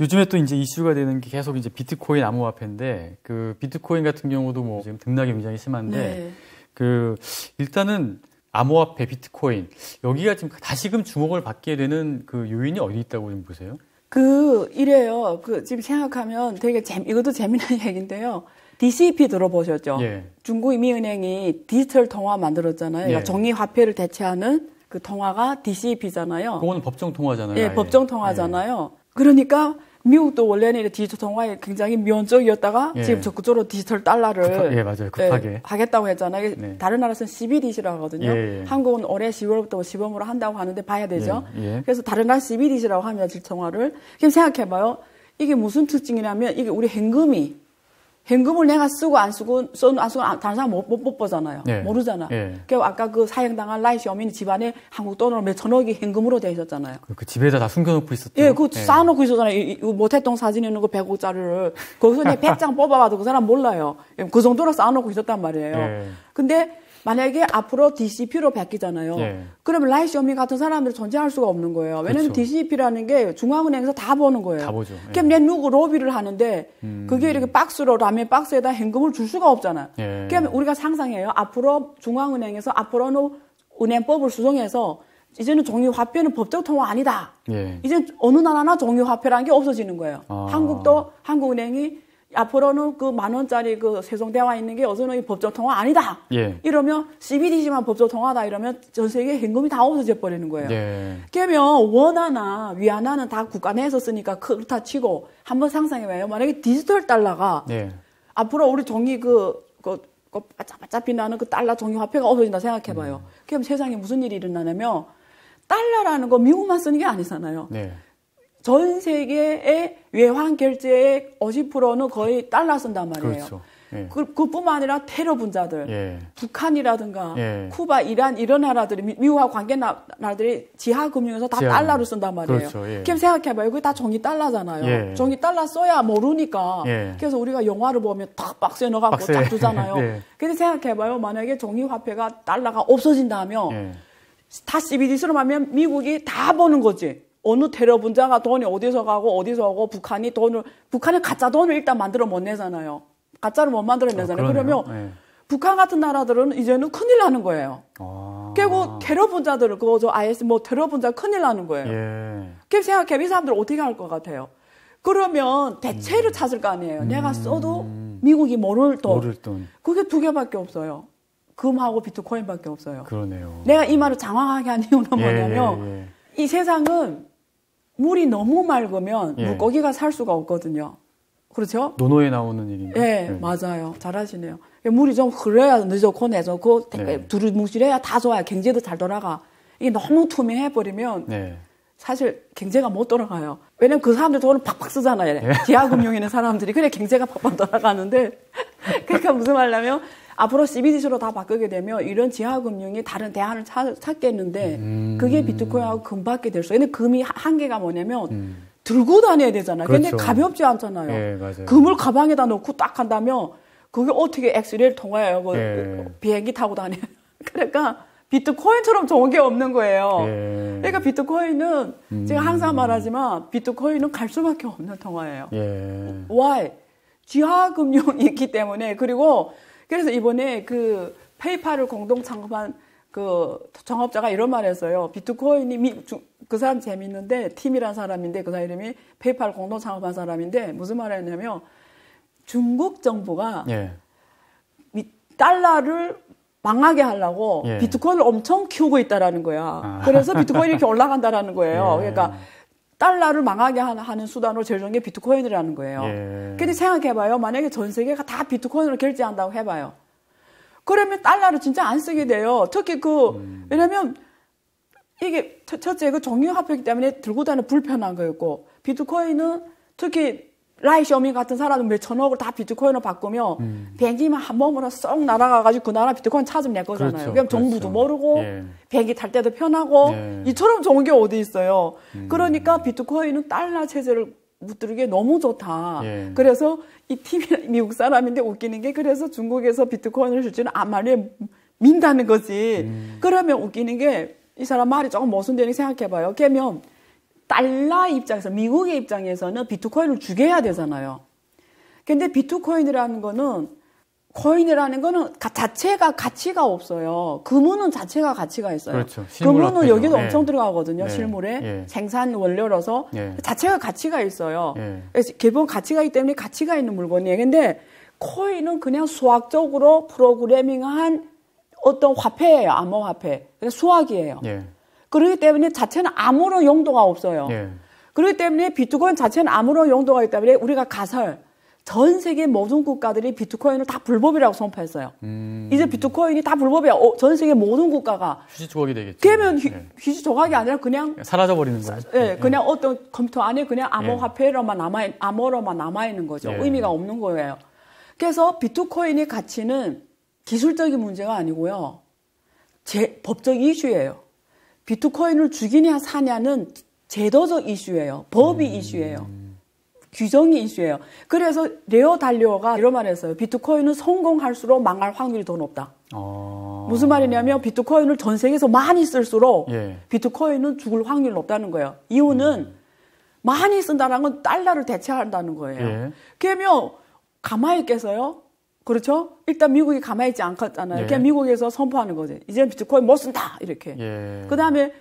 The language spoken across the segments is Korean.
요즘에 또 이제 이슈가 되는 게 계속 이제 비트코인 암호화폐인데 그 비트코인 같은 경우도 뭐 지금 등락이 굉장히 심한데 네. 그 일단은 암호화폐 비트코인 여기가 지금 다시금 주목을 받게 되는 그 요인이 어디 있다고 좀 보세요? 그 이래요. 그 지금 생각하면 되게 재미 이것도 재미난 얘기인데요. DCP 들어보셨죠? 예. 중국인민은행이 디지털 통화 만들었잖아요. 그러니까 예. 그러니까 정리 화폐를 대체하는 그 통화가 DCP잖아요. 그거는 법정 통화잖아요. 예, 아예. 법정 통화잖아요. 예. 그러니까 미국도 원래는 디지털 통화에 굉장히 면적이었다가 예. 지금 적극적으로 디지털 달러를 급하, 예, 맞아요. 네, 급하게 예, 하겠다고 했잖아요. 네. 다른 나라에서는 CBDC라고 하거든요. 예, 예, 한국은 올해 10월부터 시범으로 한다고 하는데 봐야 되죠. 예, 예. 그래서 다른 나라 CBDC라고 하면 디지털 통화를 그럼 생각해 봐요. 이게 무슨 특징이냐면 이게 우리 현금이 현금을 내가 쓰고 안 쓰고 써 안 쓰고 아, 다른 사람 못, 못, 못 보잖아요. 예. 모르잖아. 예. 그 아까 그 사형당한 라이 시어민니 집안에 한국 돈으로 몇 천억이 현금으로 되어 있었잖아요. 그, 그 집에다 다 숨겨놓고 있었죠. 예, 그 예. 쌓아놓고 있었잖아요. 이, 이 모태동 사진 있는 거 그 100억짜리를 거기서 100장 뽑아봐도 그 사람 몰라요. 예, 그 정도로 쌓아놓고 있었단 말이에요. 예. 근데 만약에 앞으로 DCP로 바뀌잖아요. 예. 그러면 라이시오미 같은 사람들이 존재할 수가 없는 거예요. 왜냐하면 그렇죠. DCP라는 게 중앙은행에서 다 보는 거예요. 다 보죠. 예. 그럼 얘 누구 로비를 하는데 음. 그게 이렇게 박스로 라면 박스에다 현금을 줄 수가 없잖아. 예. 그러면 우리가 상상해요. 앞으로 중앙은행에서 앞으로는 은행법을 수정해서 이제는 종이화폐는 법적 통화 아니다. 예. 이제 어느 나라나 종이화폐라는 게 없어지는 거예요. 아. 한국도 한국은행이 앞으로는 그 만 원짜리 그 세종대와 있는 게 어서는 법적 통화 아니다. 예. 이러면 CBDC만 법적 통화다 이러면 전 세계 현금이 다 없어져 버리는 거예요. 예. 그러면 원화나 위안화는 다 국가 내에서 쓰니까 그렇다 치고 한번 상상해 봐요. 만약에 디지털 달러가 예. 앞으로 우리 종이 그, 그, 그 바짝바짝 빛나는 그 달러 종이 화폐가 없어진다 생각해 봐요. 음. 그럼 세상에 무슨 일이 일어나냐면 달러라는 거 미국만 쓰는 게 아니잖아요. 네. 전 세계의 외환 결제의 50%는 거의 달러 쓴단 말이에요. 그렇죠. 예. 그, 그뿐만 아니라 테러 분자들, 예. 북한이라든가 예. 쿠바, 이란 이런 나라들이 미, 국과 관계 나, 라들이 지하 금융에서 다 지하. 달러로 쓴단 말이에요. 그렇죠. 예. 그럼 생각해봐요, 그게 다 종이 달러잖아요. 예. 종이 달러 써야 모르니까. 예. 그래서 우리가 영화를 보면 탁 박스에 넣어갖고 딱 주잖아요. 예. 근데 생각해봐요, 만약에 종이 화폐가 달러가 없어진다면 다 CBDC로 하면 미국이 다보는 거지. 어느 테러 분자가 돈이 어디서 가고 어디서 오고 북한이 돈을 북한이 가짜 돈을 일단 만들어 못 내잖아요. 가짜를 못 만들어 내잖아요. 아, 그러면 네. 북한 같은 나라들은 이제는 큰일 나는 거예요. 아. 결국 테러 분자들을 그거 저 IS 뭐 테러 분자 큰일 나는 거예요. 예. 그 생각해이 사람들 어떻게 할 것 같아요? 그러면 대체를 음. 찾을 거 아니에요. 음. 내가 써도 미국이 모를 돈. 모를 돈. 그게 두 개밖에 없어요. 금하고 비트코인밖에 없어요. 그러네요. 내가 이 말을 장황하게 한 이유는 예, 뭐냐면 예, 예, 이 세상은 물이 너무 맑으면 뭐 예. 물고기가 살 수가 없거든요. 그렇죠? 노노에 나오는 일인데. 예, 네. 맞아요. 잘하시네요. 그러니까 물이 좀 흐려야 늦어고 내저고 네. 두루뭉실해야 다 좋아요. 경제도 잘 돌아가. 이게 너무 투명해 버리면 네. 사실 경제가 못 돌아가요. 왜냐면 그 사람들 돈을 팍팍 쓰잖아요. 기아금융에 예. 있는 사람들이 그래 경제가 팍팍 돌아가는데 그러니까 무슨 말냐면 앞으로 CBDC로 다 바꾸게 되면 이런 지하금융이 다른 대안을 찾, 겠는데 음. 그게 비트코인하고 금밖에 될 수. 근데 금이 한계가 뭐냐면 음. 들고 다녀야 되잖아요. 그렇 근데 그렇죠. 가볍지 않잖아요. 네, 금을 가방에다 넣고 딱 간다면 그게 어떻게 엑스레이를 통하해요 네. 그 예. 비행기 타고 다녀요. 그러니까 비트코인처럼 좋은 게 없는 거예요. 예. 그러니까 비트코인은 음. 제가 항상 말하지만 비트코인은 갈 수밖에 없는 통화예요. 예. Why? 지하금융이 있기 때문에 그리고 그래서 이번에 그 페이팔을 공동 창업한 그 창업자가 이런 말을 했어요. 비트코인이 미, 중, 그 사람 재밌는데 팀이란 사람인데 그 사람 이름이 페이팔 공동 창업한 사람인데 무슨 말을 했냐면 중국 정부가 예. 달러를 망하게 하려고 예. 비트코인을 엄청 키우고 있다라는 거야. 아. 그래서 비트코인이 이렇게 올라간다라는 거예요. 예. 그러니까 달러를 망하게 하는 수단으로 제정좋게 비트코인이라는 거예요. 예. 근데 생각해봐요. 만약에 전 세계가 다 비트코인으로 결제한다고 해봐요. 그러면 달러를 진짜 안 쓰게 돼요. 특히 그, 음. 왜냐면 이게 첫째 그 종유 화폐이기 때문에 들고 다니는 불편한 거였고, 비트코인은 특히 라이쇼미 같은 사람은 몇 천억을 다 비트코인으로 바꾸며 음. 행기만한 몸으로 쏙 날아가가지고 그 나라 비트코인 찾으면 내 거잖아요. 그렇죠, 그럼 그렇죠. 정부도 모르고 예. 비행기 탈 때도 편하고 예. 이처럼 좋은 게 어디 있어요. 음. 그러니까 비트코인은 달러 체제를 붙들기에 너무 좋다. 예. 그래서 이 팀이 미국 사람인데 웃기는 게 그래서 중국에서 비트코인을 줄지는 아마리에 민다는 거지. 음. 그러면 웃기는 게 이 사람 말이 조금 모순되는 생각해봐요. 걔면 달러 입장에서 미국의 입장에서는 비트코인을 죽여야 되잖아요. 근데 비트코인이라는 거는 코인이라는 거는 자체가 가치가 없어요. 금은은 자체가 가치가 있어요. 그렇죠. 금은은 여기도 예. 엄청 들어가거든요. 예. 실물에 예. 생산 원료로서 예. 자체가 가치가 있어요. 예. 그래서 기본 가치가 있기 때문에 가치가 있는 물건이에요. 근데 코인은 그냥 수학적으로 프로그래밍한 어떤 화폐예요. 암호화폐. 수학이에요. 예. 그렇기 때문에 자체는 아무런 용도가 없어요. 예. 그렇기 때문에 비트코인 자체는 아무런 용도가 있다 때문에 우리가 가설 전 세계 모든 국가들이 비트코인을 다 불법이라고 선포했어요. 음. 이제 비트코인이 다 불법이야. 어, 전 세계 모든 국가가 휴지 조각이 되겠죠. 그러면 휴, 예. 휴지 조각이 아니라 그냥 사라져 버리는 거예요. 예, 예, 그냥 어떤 컴퓨터 안에 그냥 예. 암호화폐로만 남아 암호로만 남아 있는 거죠. 예. 의미가 없는 거예요. 그래서 비트코인의 가치는 기술적인 문제가 아니고요. 제 법적 이슈예요. 비트코인을 죽이냐 사냐는 제도적 이슈예요. 법이 음. 이슈예요. 규정이 이슈예요. 그래서 레오 달리오가 이런 말을 했어요. 비트코인은 성공할수록 망할 확률이 더 높다. 어... 무슨 말이냐면 비트코인을 전 세계에서 많이 쓸수록 예. 비트코인은 죽을 확률이 높다는 거예요. 이유는 음. 많이 쓴다는 건 달러를 대체한다는 거예요. 예. 그러면 가만히 있겠어요? 그렇죠? 일단 미국이 가만히 있지 않겠잖아요. 예. 그냥 미국에서 선포하는 거지 이제 비트코인 못 쓴다 이렇게. 예. 그 다음에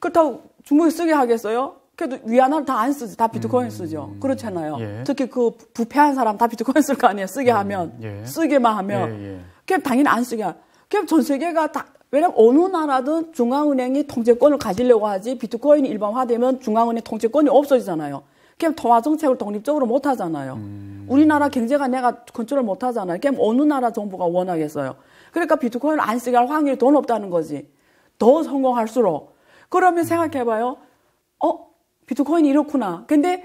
그렇다고 중국이 쓰게 하겠어요? 그래도 위안화를 다 안 쓰지, 다 비트코인 음, 쓰죠. 그렇잖아요. 예. 특히 그 부패한 사람 다 비트코인 쓸 거 아니에요. 쓰게 음. 하면 예. 쓰게만 하면. 예, 예. 그냥 당연히 안 쓰게. 하. 그냥전 세계가 다 왜냐면 어느 나라든 중앙은행이 통제권을 가지려고 하지 비트코인이 일반화되면 중앙은행 통제권이 없어지잖아요. 그냥 도화정책을 독립적으로 못 하잖아요. 음. 우리나라 경제가 내가 컨트롤 못 하잖아요. 그냥 어느 나라 정부가 원하겠어요. 그러니까 비트코인을 안 쓰게 할 확률이 돈없다는 거지. 더 성공할수록. 그러면 생각해봐요. 어? 비트코인이 이렇구나. 근데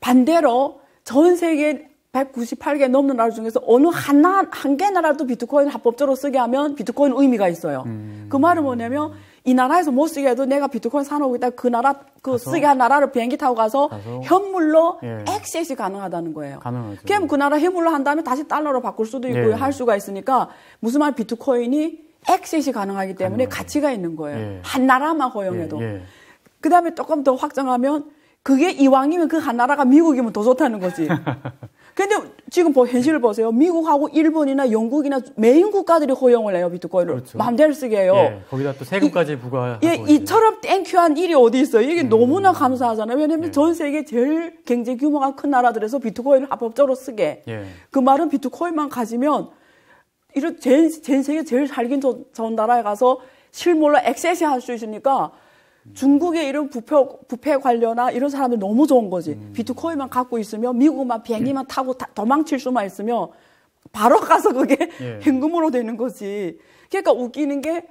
반대로 전 세계 198개 넘는 나라 중에서 어느 하나, 한개 나라도 비트코인 을 합법적으로 쓰게 하면 비트코인 의미가 있어요. 음. 그 말은 뭐냐면 이 나라에서 못 쓰게 해도 내가 비트코인 사놓고 있다 그 나라 그 가서, 쓰게 한 나라를 비행기 타고 가서 가서, 현물로 예. 액셋이 가능하다는 거예요. 가능하죠. 그럼 그 나라 현물로 한 다음에 다시 달러로 바꿀 수도 있고 예. 할 수가 있으니까 무슨 말 비트코인이 액셋이 가능하기 때문에 가능하죠. 가치가 있는 거예요. 예. 한 나라만 허용해도. 예, 예. 그 다음에 조금 더 확정하면 그게 이왕이면 그 한 나라가 미국이면 더 좋다는 거지. 지금 뭐 현실을 네. 보세요. 미국하고 일본이나 영국이나 메인 국가들이 허용을 해요 비트코인을 그렇죠. 마음대로 쓰게 해요. 예, 거기다 또 세금까지 부과. 예, 이처럼 땡큐한 일이 어디 있어요? 이게 음. 너무나 감사하잖아요. 왜냐하면 예. 전 세계 제일 경제 규모가 큰 나라들에서 비트코인을 합법적으로 쓰게. 예. 그 말은 비트코인만 가지면 이런 전 세계 제일 살긴 좋은 나라에 가서 실물로 액세스 할수 있으니까 중국의 이런 부패, 부패 관료나 이런 사람들 너무 좋은 거지. 음. 비트코인만 갖고 있으면 미국만 비행기만 예. 타고 다, 도망칠 수만 있으면 바로 가서 그게 예. 현금으로 되는 거지. 그러니까 웃기는 게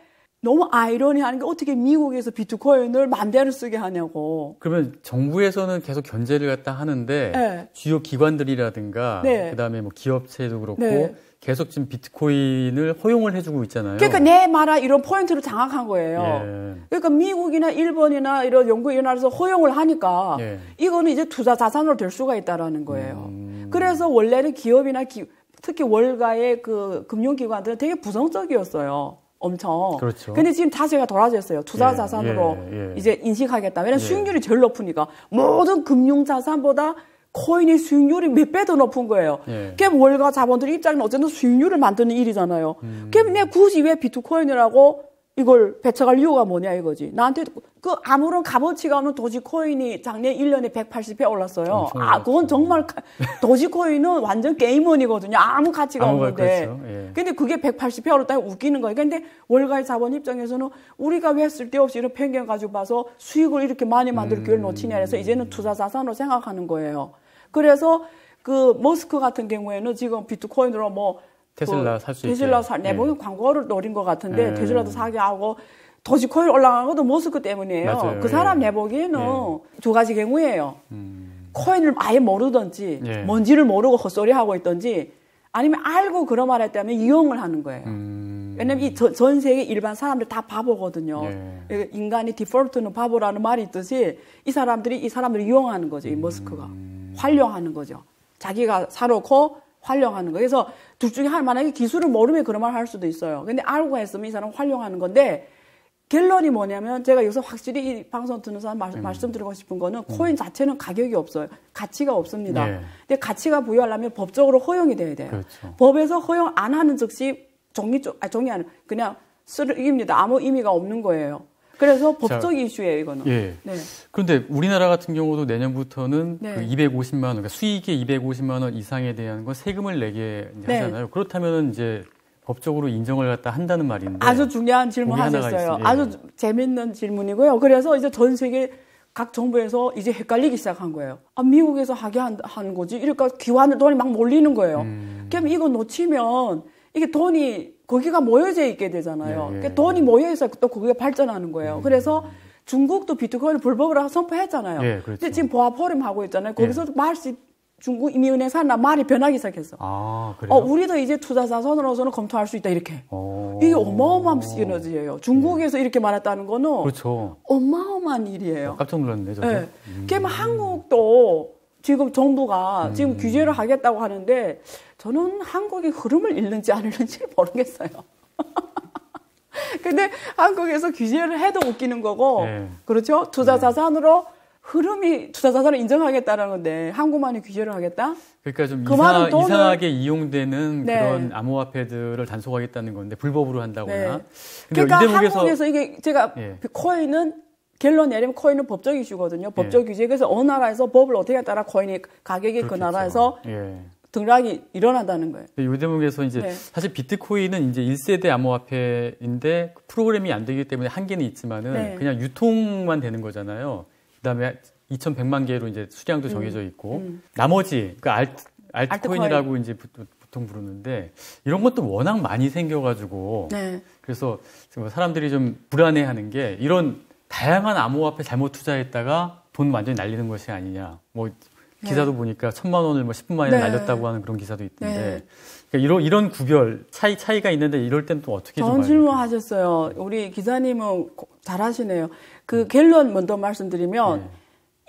너무 아이러니하는 게 어떻게 미국에서 비트코인을 만대를 쓰게 하냐고. 그러면 정부에서는 계속 견제를 갖다 하는데 네. 주요 기관들이라든가 네. 그다음에 뭐 기업체도 그렇고 네. 계속 지금 비트코인을 허용을 해주고 있잖아요. 그러니까 내 말아 이런 포인트를 장악한 거예요. 예. 그러니까 미국이나 일본이나 이런 영국 이런 나라에서 허용을 하니까 예. 이거는 이제 투자 자산으로 될 수가 있다라는 거예요. 음. 그래서 원래는 기업이나 기, 특히 월가의 그 금융기관들은 되게 부정적이었어요. 엄청. 그렇죠. 근데 지금 자세가 돌아졌어요. 투자 예, 자산으로 예, 예. 이제 인식하겠다. 왜냐면 예. 수익률이 제일 높으니까 모든 금융 자산보다 코인의 수익률이 몇 배 더 높은 거예요. 예. 그게 월가 자본들 입장에는 어쨌든 수익률을 만드는 일이잖아요. 음. 그게 내 굳이 왜 비트코인이라고 이걸 배척할 이유가 뭐냐 이거지. 나한테 그 아무런 값어치가 없는 도지코인이 작년 1년에 180배 올랐어요. 아, 그건 정말 도지코인은 완전 게임원이거든요. 아무 가치가 아무 없는데. 그렇죠. 예. 근데 그게 180배 올랐다고 웃기는 거예요. 근데 월가의 자본 입장에서는 우리가 왜 쓸데없이 이런 편견 가지고 봐서 수익을 이렇게 많이 만들 기회를 놓치냐 해서 이제는 투자 자산으로 생각하는 거예요. 그래서 그 머스크 같은 경우에는 지금 비트코인으로 뭐 테슬라 그 살수 테슬라 살 내보면 네. 뭐 예. 광고를 노린 것 같은데 네. 테슬라도 사게 하고 도지코인 올라간 것도 머스크 때문이에요. 맞아요. 그 사람 예. 내보기에는 네. 두 가지 경우예요. 음. 코인을 아예 모르던지 뭔지를 모르고 헛소리 하고 있던지 아니면 알고 그런 말 했다면 이용을 하는 거예요. 음. 왜냐면 이 전 세계 일반 사람들 다 바보거든요. 인간이 디폴트는 바보라는 말이 있듯이 이 사람들이 이 사람을 들 이용하는 거죠. 이 머스크가. 음. 활용하는 거죠. 자기가 사놓고 활용하는 거. 그래서 둘 중에 할만한에 기술을 모르면 그런 말을할 수도 있어요. 근데 알고 했으면 이 사람 활용하는 건데 결론이 뭐냐면 제가 여기서 확실히 이 방송 듣는 사람 말, 음. 말씀드리고 싶은 거는 음. 코인 자체는 가격이 없어요. 가치가 없습니다. 네. 근데 가치가 부여하려면 법적으로 허용이 돼야 돼요. 그렇죠. 법에서 허용 안 하는 즉시 종이 쪽, 아 종이 안 그냥 쓰입니다. 아무 의미가 없는 거예요. 그래서 법적 자, 이슈예요, 이거는. 예. 네. 그런데 우리나라 같은 경우도 내년부터는 네. 그 250만 원, 그러니까 수익의 250만 원 이상에 대한 건 세금을 내게 네. 하잖아요. 그렇다면 이제 법적으로 인정을 갖다 한다는 말인데 아주 중요한 질문 하셨어요. 예. 아주 재밌는 질문이고요. 그래서 이제 전 세계 각 정부에서 이제 헷갈리기 시작한 거예요. 아, 미국에서 하게 한, 한 거지. 이러니까 기관을 돈이 막 몰리는 거예요. 음. 그럼 이거 놓치면 이게 돈이 거기가 모여져 있게 되잖아요. 네. 그러니까 돈이 모여 있어 또 거기가 발전하는 거예요. 네. 그래서 중국도 비트코인을 불법으로 선포했잖아요. 네, 그렇죠. 근데 지금 보아 포럼 하고 있잖아요. 거기서도 말시 예. 중국 이민은행 산나 말이 변하기 시작했어. 아, 그래요? 어, 우리도 이제 투자자선으로서는 검토할 수 있다 이렇게. 오. 어. 이게 어마어마한 시너지예요. 중국에서 네. 이렇게 말했다는 거는 그렇죠. 어마어마한 일이에요. 어, 깜짝 놀랐네 저도. 네. 음. 그러면 한국도 지금 정부가 음. 지금 규제를 하겠다고 하는데 저는 한국의 흐름을 잃는지 안잃는지 모르겠어요. 근데 한국에서 규제를 해도 웃기는 거고, 네. 그렇죠? 네. 투자 자산으로 흐름이 투자 자산을 인정하겠다는 건데 한국만이 규제를 하겠다? 그러니까 좀그 이상, 돈을... 이상하게 이용되는 네. 그런 암호화폐들을 단속하겠다는 건데 불법으로 한다거나. 네. 그러니까 대목에서... 한국에서 이게 제가 예. 그 코인은 결론 내리면 코인은 법적 이슈거든요. 법적 예. 규제. 그래서 어느 나라에서 법을 어떻게 따라 코인의 가격이 그 그렇겠죠. 그 나라에서 예. 등락이 일어나다는 거예요. 요 그 대목에서 이제 네. 사실 비트코인은 이제 1세대 암호화폐인데 프로그램이 안 되기 때문에 한계는 있지만은 네. 그냥 유통만 되는 거잖아요. 그다음에 2,100만 개로 이제 수량도 음. 정해져 있고 음, 음. 나머지 그 알, 알트코인이라고 이제 보통 부르는데 이런 것도 워낙 많이 생겨가지고 네. 그래서 사람들이 좀 불안해하는 게 이런 다양한 암호화폐 잘못 투자했다가 돈 완전히 날리는 것이 아니냐. 뭐 네. 기사도 보니까 천만 원을 뭐 10분 만에 날렸다고 하는 그런 기사도 있던데 네. 그러니까 이런 이런 구별 차이 차이가 있는데 이럴 땐 또 어떻게 좀 질문하셨어요. 우리 기사님은 잘하시네요. 그 결론 음. 먼저 말씀드리면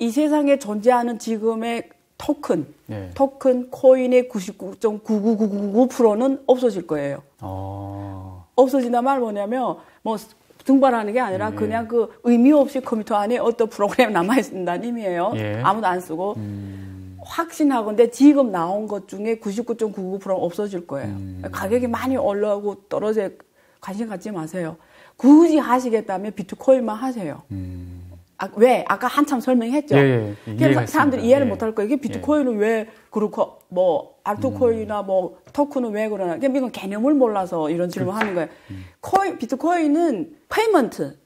이 세상에 존재하는 지금의 토큰, 네. 토큰 코인의 99.99999%는 없어질 거예요. 아... 없어진다말 뭐냐면 뭐 등반하는 게 아니라 예. 그냥 그 의미 없이 컴퓨터 안에 어떤 프로그램 남아 있다는 의미예요. 예. 아무도 안 쓰고 음. 확신하건데 지금 나온 것 중에 99.99% 없어질 거예요. 음. 가격이 많이 올라오고 떨어져 관심 갖지 마세요. 굳이 하시겠다면 비트코인만 하세요. 음. 아, 왜 아까 한참 설명했죠. 예, 예, 예. 그래서 사람들이 이해를 예. 못할 거예요. 이게 예. 비트코인은 왜 그렇고 뭐 알트코인이나 음. 뭐 토큰은 왜 그러나? 그러니까 이건 개념을 몰라서 이런 그렇죠. 질문하는 거예요. 음. 코인 비트코인은 페이먼트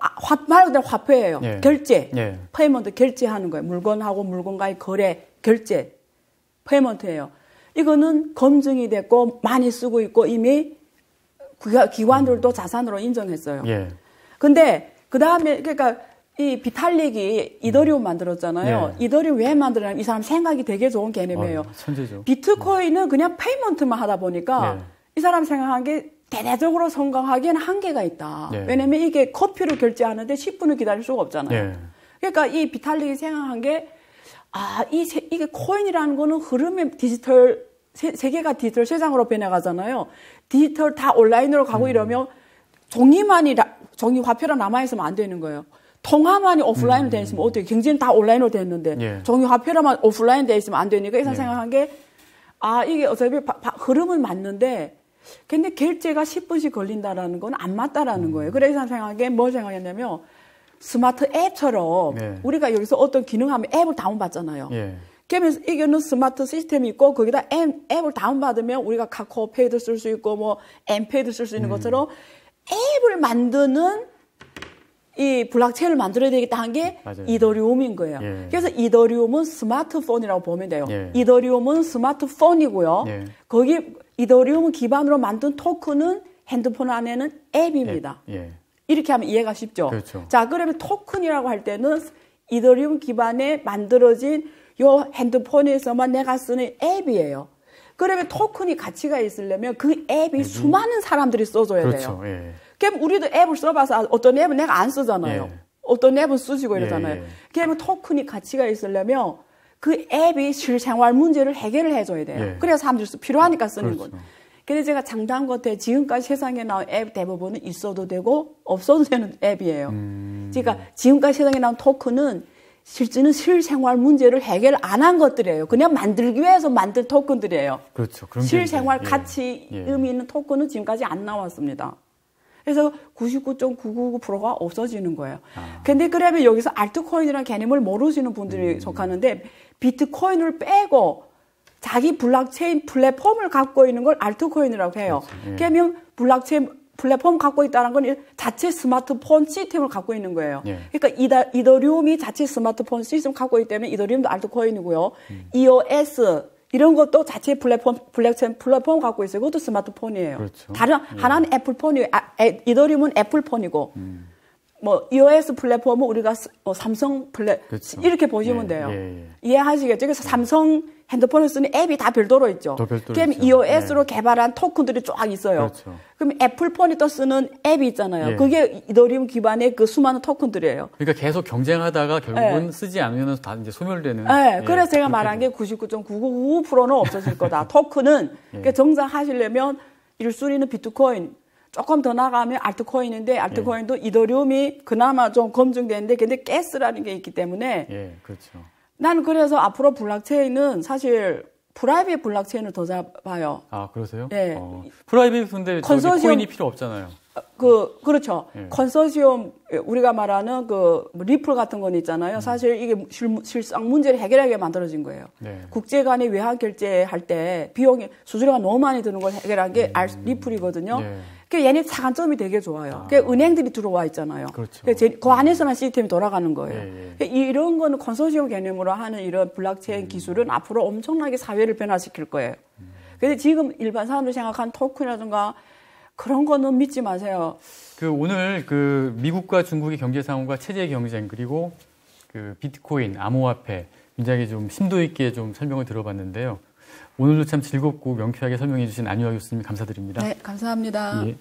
아, 말 그대로 화폐예요. 예. 결제, 페이먼트 결제하는 거예요. 물건하고 물건과의 거래, 결제, 페이먼트예요. 이거는 검증이 됐고 많이 쓰고 있고 이미 기관들도 음. 자산으로 인정했어요. 근데 그 다음에 그러니까 이 비탈릭이 이더리움 음. 만들었잖아요. 네. 이더리움 왜 만들었냐면 이 사람 생각이 되게 좋은 개념이에요. 아, 천재죠. 비트코인은 네. 그냥 페이먼트만 하다 보니까 네. 이 사람 생각한 게 대대적으로 성공하기에는 한계가 있다. 네. 왜냐면 이게 커피를 결제하는데 10분을 기다릴 수가 없잖아요. 네. 그러니까 이 비탈릭이 생각한 게 아, 이 세, 이게 코인이라는 거는 흐름의 디지털 세, 계가 디지털 세상으로 변해가잖아요. 디지털 다 온라인으로 가고 음. 이러면 종이만이 종이 화폐로 남아 있으면 안 되는 거예요. 통화만이 오프라인으로 되어 있으면 음. 어떻게 경제는 다 온라인으로 되 됐는데 예. 종이 화폐로만 오프라인 되어 있으면 안 되니까 이상 예. 생각한 게 아 이게 어차피 바, 바, 흐름은 맞는데 근데 결제가 10분씩 걸린다라는 건 안 맞다라는 음. 거예요. 그래서 생각한 게 뭘 생각했냐면 스마트 앱처럼 예. 우리가 여기서 어떤 기능하면 앱을 다운받잖아요. 예. 그러면 이거는 스마트 시스템이 있고 거기다 앱, 앱을 다운받으면 우리가 카카오페이도 쓸 수 있고 뭐 엠페이도 쓸 수 있는 음. 것처럼 앱을 만드는 이 블록체인을 만들어야 되겠다 한 게 이더리움인 거예요. 예. 그래서 이더리움은 스마트폰이라고 보면 돼요. 예. 이더리움은 스마트폰이고요. 예. 거기 이더리움 을 기반으로 만든 토큰은 핸드폰 안에는 앱입니다. 예. 이렇게 하면 이해가 쉽죠. 그렇죠. 자, 그러면 토큰이라고 할 때는 이더리움 기반에 만들어진 요 핸드폰에서만 내가 쓰는 앱이에요. 그러면 토큰이 가치가 있으려면 그 앱이 앱 음. 수많은 사람들이 써줘야 그렇죠. 돼요. 예. 그럼 우리도 앱을 써봐서 아, 어떤 앱은 내가 안 쓰잖아요. 예. 어떤 앱은 쓰시고 이러잖아요. 예, 예. 그러면 토큰이 가치가 있으려면 그 앱이 실생활 문제를 해결을 해줘야 돼요. 예. 그래야 사람들이 필요하니까 쓰는 그렇죠. 거죠. 그렇죠. 근데 제가 장담 것에 지금까지 세상에 나온 앱 대부분은 있어도 되고 없어도 되는 앱이에요. 음... 그러니까 지금까지 세상에 나온 토큰은 실제는 실생활 문제를 해결 안 한 것들이에요. 그냥 만들기 위해서 만들 토큰들이에요. 그렇죠. 실생활 예. 가치 예. 의미 있는 토큰은 지금까지 안 나왔습니다. 그래서 99.999%가 없어지는 거예요. 아. 근데 그러면 여기서 알트코인이라는 개념을 모르시는 분들이 음. 속하는데 비트코인을 빼고 자기 블록체인 플랫폼을 갖고 있는 걸 알트코인이라고 해요. 그렇죠. 예. 그러면 블록체인 플랫폼 갖고 있다는 건 자체 스마트폰 시스템을 갖고 있는 거예요. 예. 그러니까 이다, 이더리움이 자체 스마트폰 시스템 갖고 있기 때문에 이더리움도 알트코인이고요. 음. EOS 이런 것도 자체 플랫폼 블랙체인 플랫폼 갖고 있어요. 그것도 스마트폰이에요. 그렇죠. 다른 예. 하나는 애플폰이에요 아, 이더리움은 애플폰이고 음. 뭐 iOS 플랫폼은 우리가 어, 삼성 플랫 그렇 이렇게 보시면 예, 돼요. 예, 예. 이해하시겠죠? 그래서 예. 삼성 핸드폰을 쓰는 앱이 다 별도로 있죠. 그럼 iOS로 예. 개발한 토큰들이 쫙 있어요. 그렇죠. 그럼 애플폰이 또 쓰는 앱이 있잖아요. 예. 그게 이더리움 기반의 그 수많은 토큰들이에요. 그러니까 계속 경쟁하다가 결국은 쓰지 않으면 다 이제 소멸되는. 예. 네. 그래서 제가 말한 게 99.999%는 없어질 거다. 토큰은 그러니까 정상 하시려면 일순위는 비트코인, 조금 더 나가면 알트코인인데 예. 알트코인도 예. 이더리움이 그나마 좀 검증되는데 근데 가스라는 게 있기 때문에 예, 그렇죠. 나는 그래서 앞으로 블록체인은 사실 프라이빗 블록체인을 더 잡아요. 아 그러세요? 예. 어, 프라이빗 근데 컨소시엄, 코인이 필요 없잖아요. 어, 그 그렇죠. 예. 컨소시엄 우리가 말하는 그 리플 같은 건 있잖아요. 음. 사실 이게 실, 상 문제를 해결하게 만들어진 거예요. 네. 국제 간의 외환 결제할 때 비용이 수수료가 너무 많이 드는 걸 해결한 게 음. 리플이거든요. 예. 그 얘는 상관점이 되게 좋아요. 아. 은행들이 들어와 있잖아요. 그렇죠. 그 안에서만 시스템이 돌아가는 거예요. 예, 예. 이런 거는 컨소시엄 개념으로 하는 이런 블록체인 음. 기술은 앞으로 엄청나게 사회를 변화시킬 거예요. 음. 근데 지금 일반 사람들이 생각한 토큰이라든가 그런 거는 믿지 마세요. 그 오늘 그 미국과 중국의 경제 상황과 체제 경쟁 그리고 그 비트코인, 암호화폐 굉장히 좀 심도 있게 좀 설명을 들어봤는데요. 오늘도 참 즐겁고 명쾌하게 설명해 주신 안유아 교수님 감사드립니다. 네, 감사합니다. 예.